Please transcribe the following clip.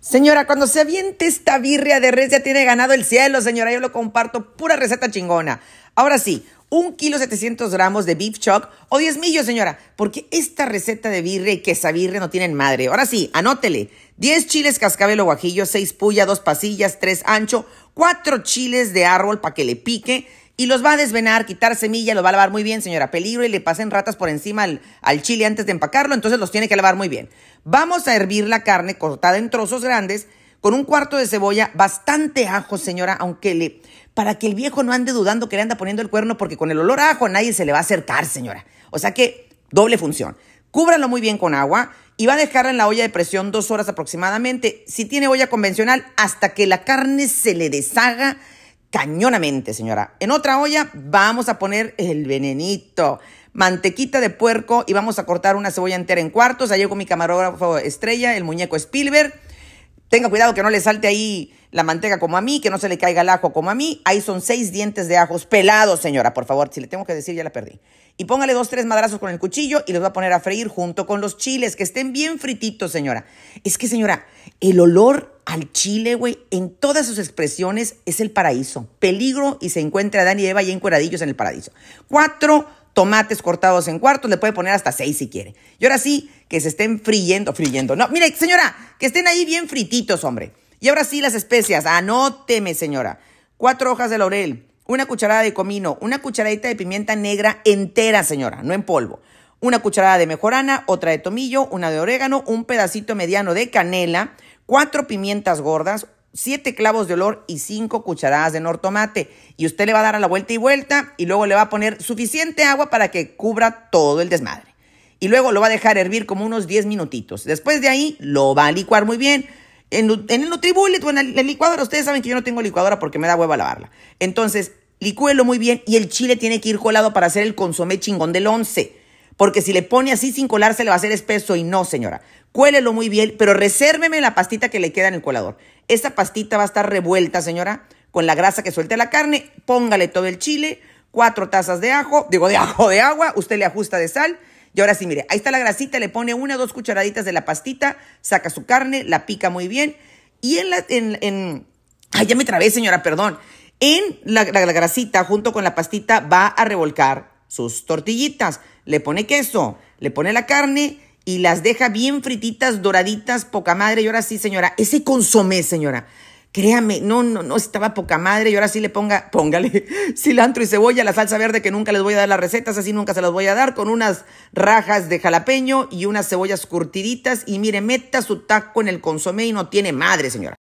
Señora, cuando se aviente esta birria de res ya tiene ganado el cielo, señora. Yo lo comparto, pura receta chingona. Ahora sí, un kilo 700 gramos de beef chuck o 10 millos, señora, porque esta receta de birria y quesabirria no tienen madre. Ahora sí, anótele. 10 chiles cascabel o guajillo, 6 puya, 2 pasillas, 3 ancho, 4 chiles de árbol para que le pique, y los va a desvenar, quitar semilla, los va a lavar muy bien, señora. Peligro y le pasen ratas por encima al, chile antes de empacarlo, entonces los tiene que lavar muy bien. Vamos a hervir la carne cortada en trozos grandes con un cuarto de cebolla, bastante ajo, señora, aunque le para que el viejo no ande dudando que le anda poniendo el cuerno porque con el olor a ajo nadie se le va a acercar, señora. O sea que doble función. Cúbralo muy bien con agua y va a dejarla en la olla de presión dos horas aproximadamente. Si tiene olla convencional, hasta que la carne se le deshaga cañonamente, señora. En otra olla vamos a poner el venenito, mantequita de puerco y vamos a cortar una cebolla entera en cuartos. Ahí con mi camarógrafo estrella, el muñeco Spielberg. Tenga cuidado que no le salte ahí la manteca como a mí, que no se le caiga el ajo como a mí. Ahí son seis dientes de ajos pelados, señora, por favor. Si le tengo que decir, ya la perdí. Y póngale dos, tres madrazos con el cuchillo y los va a poner a freír junto con los chiles, que estén bien frititos, señora. Es que, señora, el olor al Chile, güey, en todas sus expresiones es el paraíso. Peligro y se encuentra Dani y Eva en encueradillos en el paraíso. Cuatro tomates cortados en cuartos, le puede poner hasta seis si quiere. Y ahora sí, que se estén friendo, friendo. No, mire, señora, que estén ahí bien frititos, hombre. Y ahora sí, las especias. Anóteme, señora. Cuatro hojas de laurel, una cucharada de comino, una cucharadita de pimienta negra entera, señora, no en polvo. Una cucharada de mejorana, otra de tomillo, una de orégano, un pedacito mediano de canela, cuatro pimientas gordas, siete clavos de olor y cinco cucharadas de nortomate. Y usted le va a dar a la vuelta y vuelta y luego le va a poner suficiente agua para que cubra todo el desmadre. Y luego lo va a dejar hervir como unos 10 minutitos. Después de ahí lo va a licuar muy bien. En, el Nutribullet o en la licuadora, ustedes saben que yo no tengo licuadora porque me da hueva lavarla. Entonces, licúelo muy bien y el chile tiene que ir colado para hacer el consomé chingón del once. Porque si le pone así sin colar se le va a hacer espeso y no, señora. Cuélelo muy bien, pero resérveme la pastita que le queda en el colador. Esa pastita va a estar revuelta, señora, con la grasa que suelte la carne. Póngale todo el chile, cuatro tazas de ajo, digo de ajo de agua, usted le ajusta de sal. Y ahora sí, mire, ahí está la grasita, le pone una o dos cucharaditas de la pastita, saca su carne, la pica muy bien. Y en la. En, en ay, ya me trabé, señora, perdón. En la, la grasita, junto con la pastita, va a revolcar sus tortillitas, le pone queso, le pone la carne y las deja bien frititas, doraditas, poca madre. Y ahora sí, señora, ese consomé, señora. Créame, no, no, no, estaba poca madre. Y ahora sí le ponga, póngale cilantro y cebolla, la salsa verde que nunca les voy a dar las recetas, así nunca se las voy a dar, con unas rajas de jalapeño y unas cebollas curtiditas. Y mire, meta su taco en el consomé y no tiene madre, señora.